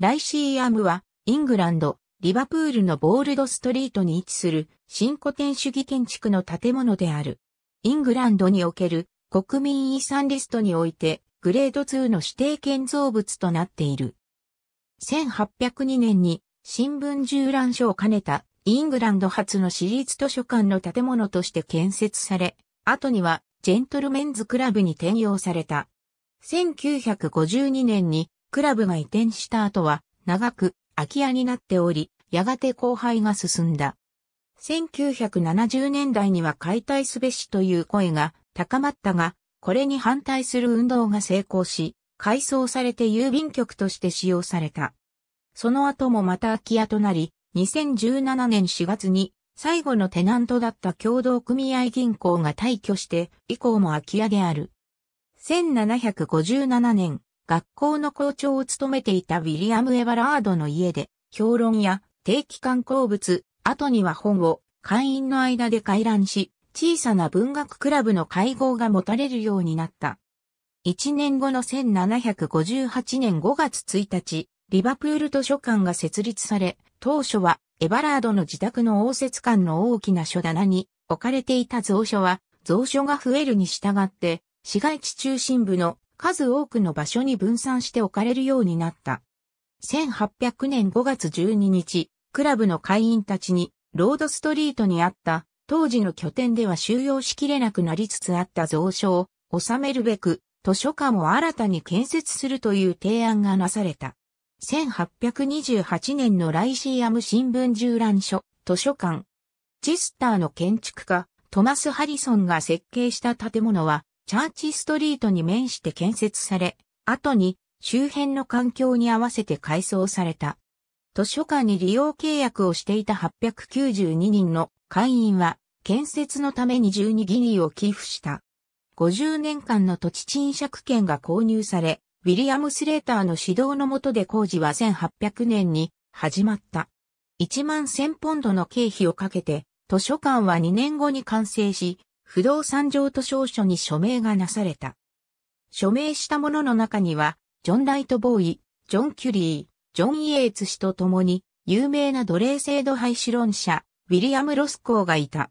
ライシーアムは、イングランド、リバプールのボールドストリートに位置する新古典主義建築の建物である。イングランドにおける国民遺産リストにおいてグレード2の指定建造物となっている。1802年に新聞縦覧書を兼ねたイングランド初の私立図書館の建物として建設され、後にはジェントルメンズクラブに転用された。1952年にクラブが移転した後は長く空き家になっており、やがて荒廃が進んだ。1970年代には解体すべしという声が高まったが、これに反対する運動が成功し、改装されて郵便局として使用された。その後もまた空き家となり、2017年4月に最後のテナントだった共同組合銀行が退去して以降も空き家である。1757年、学校の校長を務めていたウィリアム・エバラードの家で、評論や定期刊行物、後には本を会員の間で回覧し、小さな文学クラブの会合が持たれるようになった。1年後の1758年5月1日、リバプール図書館が設立され、当初はエバラードの自宅の応接館の大きな書棚に置かれていた蔵書は、蔵書が増えるに従って、市街地中心部の数多くの場所に分散して置かれるようになった。1800年5月12日、クラブの会員たちに、ロードストリートにあった、当時の拠点では収容しきれなくなりつつあった蔵書を収めるべく、図書館を新たに建設するという提案がなされた。1828年のライシーアム新聞縦覧書、図書館。チスターの建築家、トマス・ハリソンが設計した建物は、チャーチストリートに面して建設され、後に周辺の環境に合わせて改装された。図書館に利用契約をしていた892人の会員は、建設のために12ギニーを寄付した。50年間の土地賃借権が購入され、ウィリアム・スレーターの指導の下で工事は1800年に始まった。1万1000ポンドの経費をかけて、図書館は2年後に完成し、不動産譲渡証書に署名がなされた。署名した者の中には、ジョン・ライト・ボーイ、ジョン・キュリー、ジョン・イエーツ氏と共に、有名な奴隷制度廃止論者、ウィリアム・ロスコーがいた。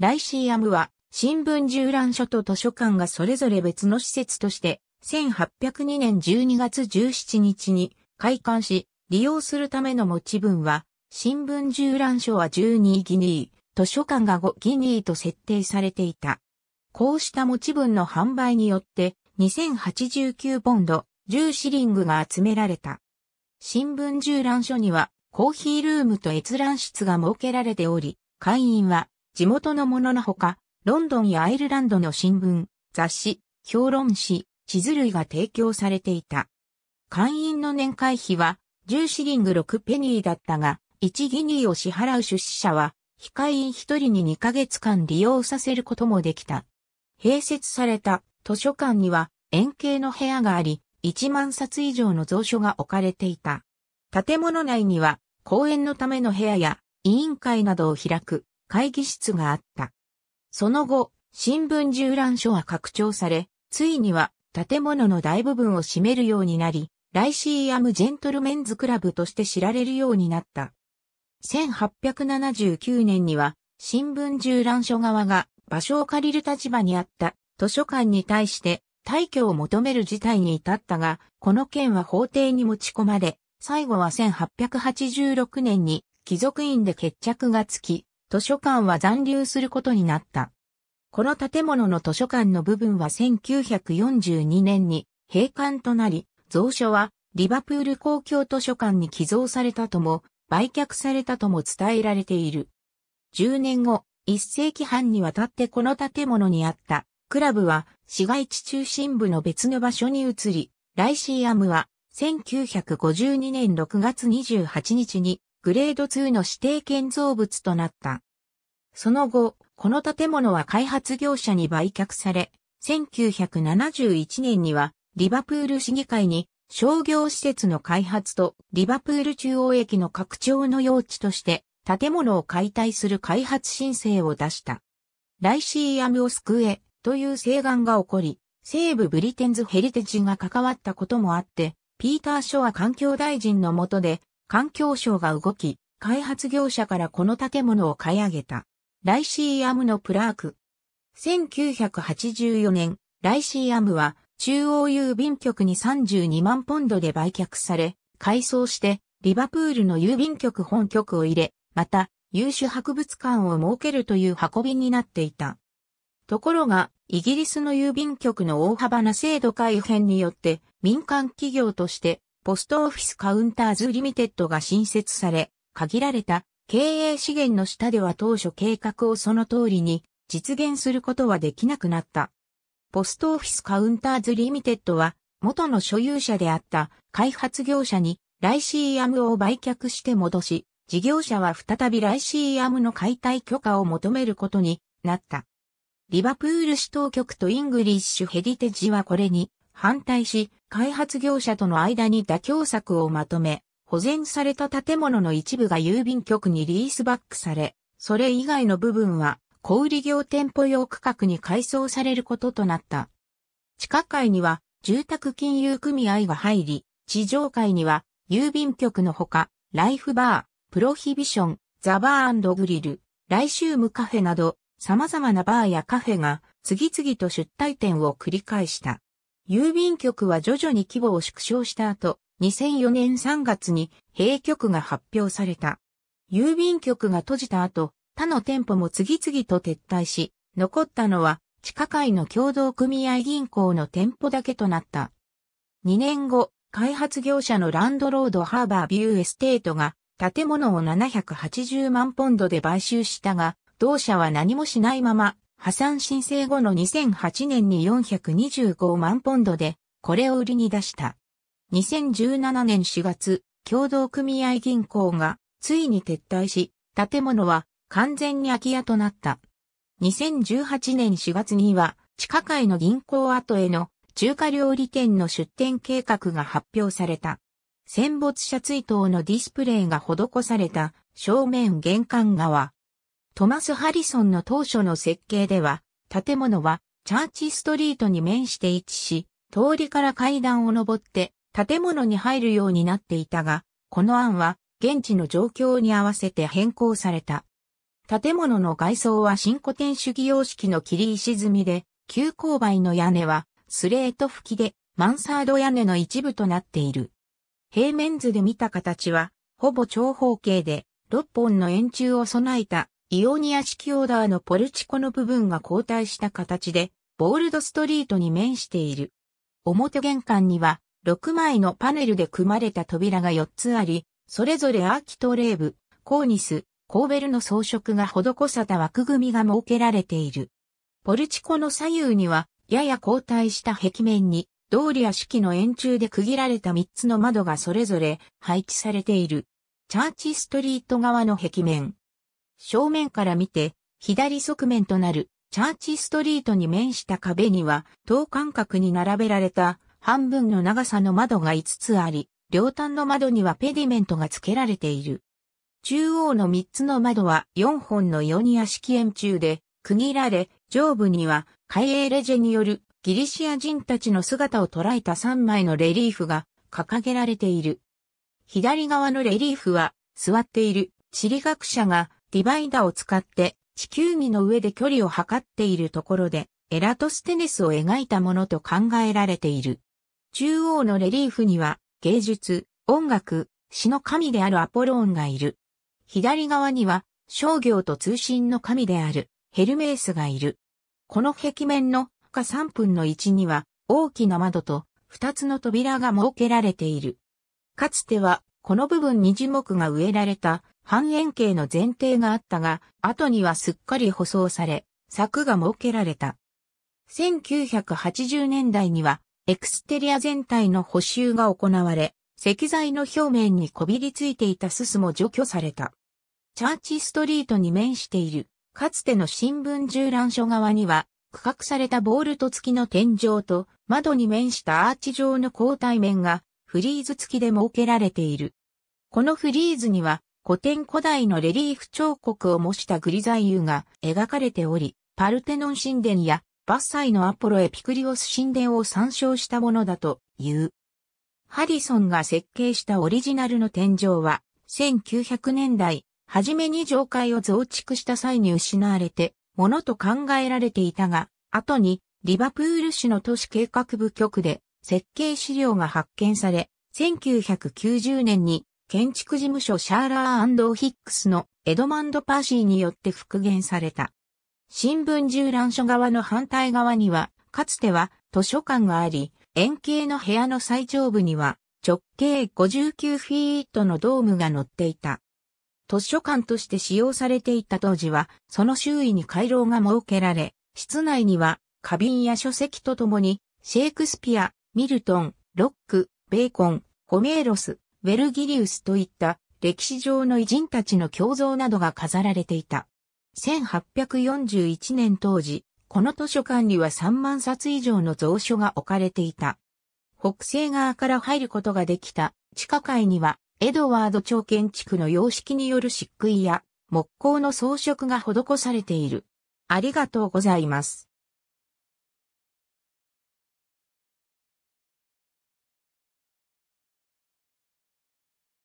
ライシーアムは、新聞縦覧書と図書館がそれぞれ別の施設として、1802年12月17日に開館し、利用するための持ち分は、新聞縦覧書は12ギニー、図書館が5ギニーと設定されていた。こうした持ち分の販売によって、2089ポンド、10シリングが集められた。新聞縦覧書には、コーヒールームと閲覧室が設けられており、会員は地元のもののほか、ロンドンやアイルランドの新聞、雑誌、評論誌、地図類が提供されていた。会員の年会費は10シリング6ペニーだったが、1ギニーを支払う出資者は非会員一人に2ヶ月間利用させることもできた。併設された図書館には円形の部屋があり、1万冊以上の蔵書が置かれていた。建物内には公園のための部屋や委員会などを開く会議室があった。その後、新聞縦覧書は拡張され、ついには建物の大部分を占めるようになり、ライシーアム・ジェントルメンズ・クラブとして知られるようになった。1879年には、新聞縦覧書側が場所を借りる立場にあった図書館に対して退去を求める事態に至ったが、この件は法廷に持ち込まれ、最後は1886年に貴族院で決着がつき、図書館は残留することになった。この建物の図書館の部分は1942年に閉館となり、蔵書はリバプール公共図書館に寄贈されたとも売却されたとも伝えられている。10年後、1世紀半にわたってこの建物にあったクラブは市街地中心部の別の場所に移り、ライシーアムは1952年6月28日にグレード2の指定建造物となった。その後、この建物は開発業者に売却され、1971年にはリバプール市議会に商業施設の開発とリバプール中央駅の拡張の用地として建物を解体する開発申請を出した。ライシーアムを救えという請願が起こり、西部ブリテンズヘリテジが関わったこともあって、ピーター・ショア環境大臣の下で環境省が動き、開発業者からこの建物を買い上げた。ライシーアムのプラーク。1984年、ライシーアムは中央郵便局に32万ポンドで売却され、改装して、リバプールの郵便局本局を入れ、また、優秀博物館を設けるという運びになっていた。ところが、イギリスの郵便局の大幅な制度改変によって、民間企業として、ポストオフィスカウンターズリミテッドが新設され、限られた経営資源の下では当初計画をその通りに実現することはできなくなった。ポストオフィスカウンターズリミテッドは、元の所有者であった開発業者にライシーアムを売却して戻し、事業者は再びライシーアムの解体許可を求めることになった。リバプール市当局とイングリッシュヘリテジはこれに反対し、開発業者との間に妥協策をまとめ、保全された建物の一部が郵便局にリースバックされ、それ以外の部分は小売業店舗用区画に改装されることとなった。地下階には住宅金融組合が入り、地上階には郵便局のほか、ライフバー、プロヒビション、ザバーグリル、来週ムカフェなど様々なバーやカフェが次々と出退店を繰り返した。郵便局は徐々に規模を縮小した後、2004年3月に閉局が発表された。郵便局が閉じた後、他の店舗も次々と撤退し、残ったのは地下界の共同組合銀行の店舗だけとなった。2年後、開発業者のランドロードハーバービューエステートが建物を780万ポンドで買収したが、同社は何もしないまま、破産申請後の2008年に425万ポンドで、これを売りに出した。2017年4月、共同組合銀行がついに撤退し、建物は完全に空き家となった。2018年4月には、地下界の銀行跡への中華料理店の出店計画が発表された。戦没者追悼のディスプレイが施された正面玄関側。トマス・ハリソンの当初の設計では、建物はチャーチストリートに面して位置し、通りから階段を上って建物に入るようになっていたが、この案は現地の状況に合わせて変更された。建物の外装は新古典主義様式の切り石積みで、急勾配の屋根はスレート吹きでマンサード屋根の一部となっている。平面図で見た形は、ほぼ長方形で、6本の円柱を備えた、イオニア式オーダーのポルチコの部分が交代した形で、ボールドストリートに面している。表玄関には、6枚のパネルで組まれた扉が4つあり、それぞれアーキトレーブ、コーニス、コーベルの装飾が施された枠組みが設けられている。ポルチコの左右には、やや後退した壁面に、道理や式の円柱で区切られた3つの窓がそれぞれ配置されている。チャーチストリート側の壁面。正面から見て、左側面となるチャーチストリートに面した壁には、等間隔に並べられた半分の長さの窓が5つあり、両端の窓にはペディメントが付けられている。中央の3つの窓は4本の四に足円柱で区切られ、上部には海ーレジェによるギリシア人たちの姿を捉えた3枚のレリーフが掲げられている。左側のレリーフは座っている地理学者がディバイダを使って地球儀の上で距離を測っているところでエラトステネスを描いたものと考えられている。中央のレリーフには芸術、音楽、詩の神であるアポローンがいる。左側には商業と通信の神であるヘルメースがいる。この壁面の深3分の1には大きな窓と2つの扉が設けられている。かつてはこの部分に樹木が植えられた半円形の前提があったが、後にはすっかり舗装され、柵が設けられた。1980年代にはエクステリア全体の補修が行われ、石材の表面にこびりついていたススも除去された。チャーチストリートに面している、かつての新聞縦覧所側には、区画されたボールト付きの天井と窓に面したアーチ状の交代面がフリーズ付きで設けられている。このフリーズには古典古代のレリーフ彫刻を模したグリザイユが描かれており、パルテノン神殿やバッサイのアポロエピクリオス神殿を参照したものだという。ハリソンが設計したオリジナルの天井は1900年代はじめに上階を増築した際に失われて、ものと考えられていたが、後にリバプール市の都市計画部局で設計資料が発見され、1990年に建築事務所シャーラーヒックスのエドマンド・パーシーによって復元された。新聞縦覧書側の反対側には、かつては図書館があり、円形の部屋の最上部には直径59フィートのドームが載っていた。図書館として使用されていた当時は、その周囲に回廊が設けられ、室内には花瓶や書籍とともに、シェイクスピア、ミルトン、ロック、ベーコン、ホメーロス、ウェルギリウスといった歴史上の偉人たちの胸像などが飾られていた。1841年当時、この図書館には3万冊以上の蔵書が置かれていた。北西側から入ることができた地下階にはエドワード朝建築の様式による漆喰や木工の装飾が施されている。ありがとうございます。